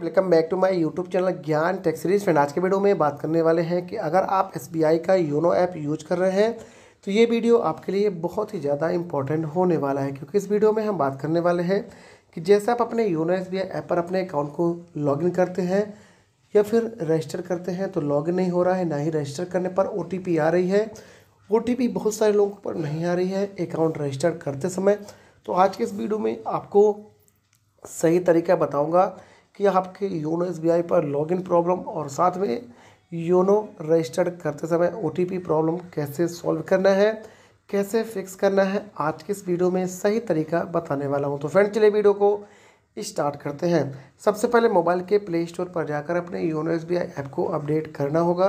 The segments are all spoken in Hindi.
welcome back to my YouTube channel Gyan techs series friend आज के वीडियो में बात करने वाले हैं कि अगर आप एस का योनो ऐप यूज कर रहे हैं तो ये वीडियो आपके लिए बहुत ही ज़्यादा इंपॉर्टेंट होने वाला है क्योंकि इस वीडियो में हम बात करने वाले हैं कि जैसे आप अपने योनो एस ऐप पर अपने अकाउंट को लॉग करते हैं या फिर रजिस्टर करते हैं तो लॉग नहीं हो रहा है ना ही रजिस्टर करने पर ओ आ रही है ओ बहुत सारे लोगों पर नहीं आ रही है अकाउंट रजिस्टर करते समय तो आज के इस वीडियो में आपको सही तरीका बताऊँगा कि आपके योनो एस पर लॉगिन प्रॉब्लम और साथ में योनो रजिस्टर्ड करते समय ओ प्रॉब्लम कैसे सॉल्व करना है कैसे फिक्स करना है आज के इस वीडियो में सही तरीका बताने वाला हूं तो फ्रेंड चले वीडियो को स्टार्ट करते हैं सबसे पहले मोबाइल के प्ले स्टोर पर जाकर अपने योनो एस ऐप को अपडेट करना होगा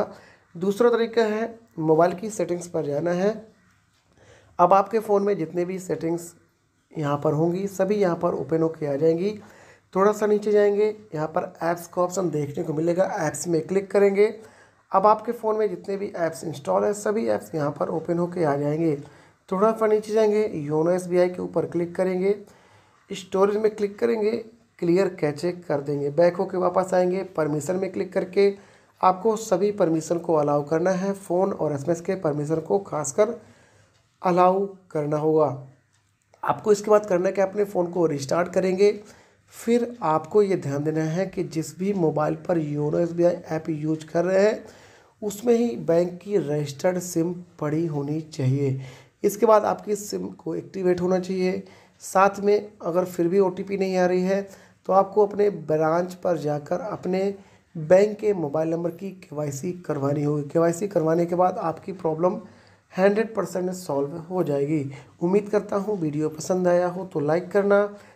दूसरा तरीका है मोबाइल की सेटिंग्स पर जाना है अब आपके फ़ोन में जितने भी सेटिंग्स यहाँ पर होंगी सभी यहाँ पर ओपन होके आ जाएंगी थोड़ा सा नीचे जाएंगे यहाँ पर ऐप्स का ऑप्शन देखने को मिलेगा ऐप्स में क्लिक करेंगे अब आपके फ़ोन में जितने भी ऐप्स इंस्टॉल हैं सभी ऐप्स यहाँ पर ओपन होके आ जाएंगे थोड़ा सा नीचे जाएंगे योनो एस के ऊपर क्लिक करेंगे स्टोरेज में क्लिक करेंगे क्लियर कैचे कर देंगे बैक होके वापस आएंगे परमिशन में क्लिक करके आपको सभी परमिशन को अलाउ करना है फ़ोन और एसएमएस के परमिशन को खासकर अलाउ करना होगा आपको इसके बाद करना है कि अपने फ़ोन को रिस्टार्ट करेंगे फिर आपको ये ध्यान देना है कि जिस भी मोबाइल पर योनो एस ऐप यूज कर रहे हैं उसमें ही बैंक की रजिस्टर्ड सिम पड़ी होनी चाहिए इसके बाद आपकी सिम को एक्टिवेट होना चाहिए साथ में अगर फिर भी ओ नहीं आ रही है तो आपको अपने ब्रांच पर जाकर अपने बैंक के मोबाइल नंबर की के करवानी होगी के करवाने के बाद आपकी प्रॉब्लम हंड्रेड परसेंट सॉल्व हो जाएगी उम्मीद करता हूँ वीडियो पसंद आया हो तो लाइक करना